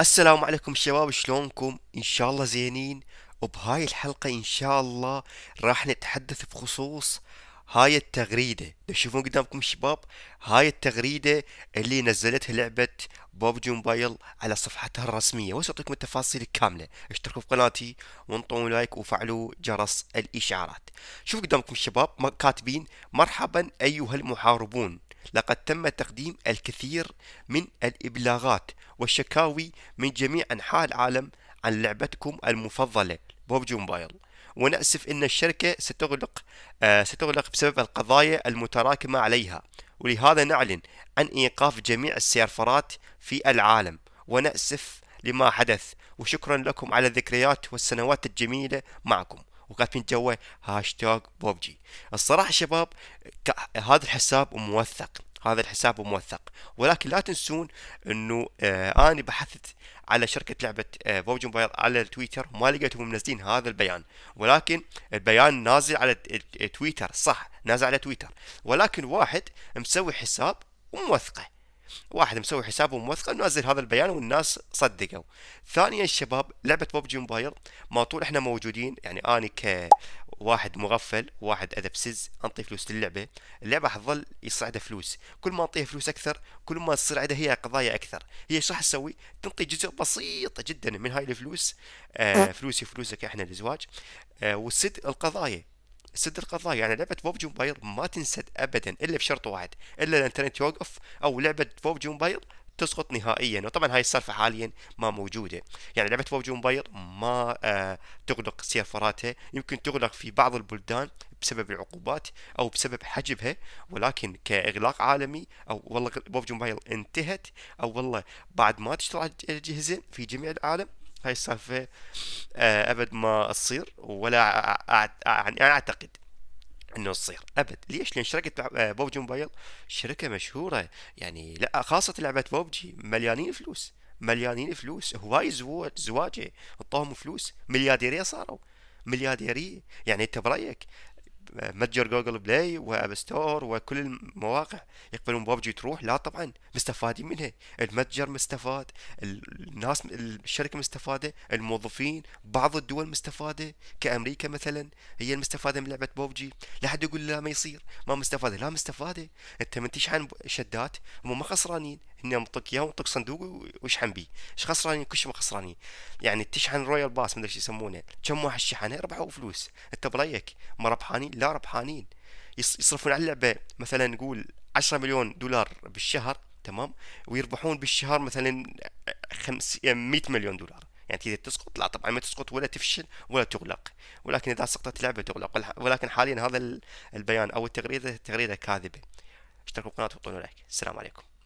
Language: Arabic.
السلام عليكم شباب شلونكم ان شاء الله زينين وبهاي الحلقة ان شاء الله راح نتحدث بخصوص هاي التغريدة تشوفون قدامكم شباب هاي التغريدة اللي نزلتها لعبة بوبجي موبايل على صفحتها الرسمية وسأعطيكم التفاصيل الكاملة اشتركوا في قناتي وانطوا لايك وفعلوا جرس الاشعارات شوفوا قدامكم شباب كاتبين مرحبا ايها المحاربون لقد تم تقديم الكثير من الإبلاغات والشكاوي من جميع أنحاء العالم عن لعبتكم المفضلة بوبجي موبايل ونأسف أن الشركة ستغلق آه ستغلق بسبب القضايا المتراكمة عليها ولهذا نعلن عن إيقاف جميع السيرفرات في العالم ونأسف لما حدث وشكرا لكم على الذكريات والسنوات الجميلة معكم وكاتبين جوه هاشتاج بوبجي الصراحه شباب هذا الحساب موثق هذا الحساب موثق ولكن لا تنسون انه آه انا بحثت على شركه لعبه آه بوبجي موبايل على التويتر وما لقيتهم منزلين هذا البيان ولكن البيان نازل على تويتر صح نازل على تويتر ولكن واحد مسوي حساب وموثقه واحد مسوي حسابه موثق نازل هذا البيان والناس صدقوا ثانيا الشباب لعبه ببجي موبايل ما طول احنا موجودين يعني انا كواحد مغفل واحد ادب سيز انطي فلوس للعبه اللعبه حظل يصعد فلوس كل ما انطيها فلوس اكثر كل ما تصير عندها هي قضايا اكثر هي ايش راح تسوي تنطي جزء بسيط جدا من هاي الفلوس آه, أه. فلوسي فلوسك احنا الازواج آه وتسد القضايا سد القضايا يعني لعبه بوبجي موبايل ما تنسد ابدا الا بشرط واحد الا الانترنت يوقف او لعبه بوبجي موبايل تسقط نهائيا وطبعا هاي السالفه حاليا ما موجوده يعني لعبه بوبجي موبايل ما آه تغلق سيرفراتها يمكن تغلق في بعض البلدان بسبب العقوبات او بسبب حجبها ولكن كاغلاق عالمي او والله بوبجي موبايل انتهت او والله بعد ما تشتغل الاجهزه في جميع العالم هاي السالفه آه، ابد ما تصير ولا يعني انا اعتقد انه تصير ابد ليش لان شركه آه، بوبجي موبايل شركه مشهوره يعني لا خاصه لعبه بوبجي مليانين فلوس مليانين فلوس هواي زواج زواجه انطوهم فلوس مليارديريه صاروا مليارديريه يعني انت برايك متجر جوجل بلاي واب ستور وكل المواقع يقبلون ببجي تروح لا طبعا مستفادين منها المتجر مستفاد الناس الشركه مستفاده الموظفين بعض الدول مستفاده كامريكا مثلا هي المستفاده من لعبه ببجي لا حد يقول لا ما يصير ما مستفاده لا مستفاده انت من تشحن شدات هم ما خسرانين هنا نعطيك اياه ونعطيك صندوق وشحن بيه اش خسرانين كلش ما خسرانين يعني تشحن رويال باس ما ادري يسمونه كم واحد شحنه ربحوا فلوس انت برايك ما ربحانين لا ربحانين يصرفون على اللعبه مثلا نقول 10 مليون دولار بالشهر تمام ويربحون بالشهر مثلا 100 مليون دولار يعني تقدر تسقط لا طبعا ما تسقط ولا تفشل ولا تغلق ولكن اذا سقطت لعبه تغلق ولكن حاليا هذا البيان او التغريده تغريده كاذبه اشتركوا بالقناه وطولوا لايك السلام عليكم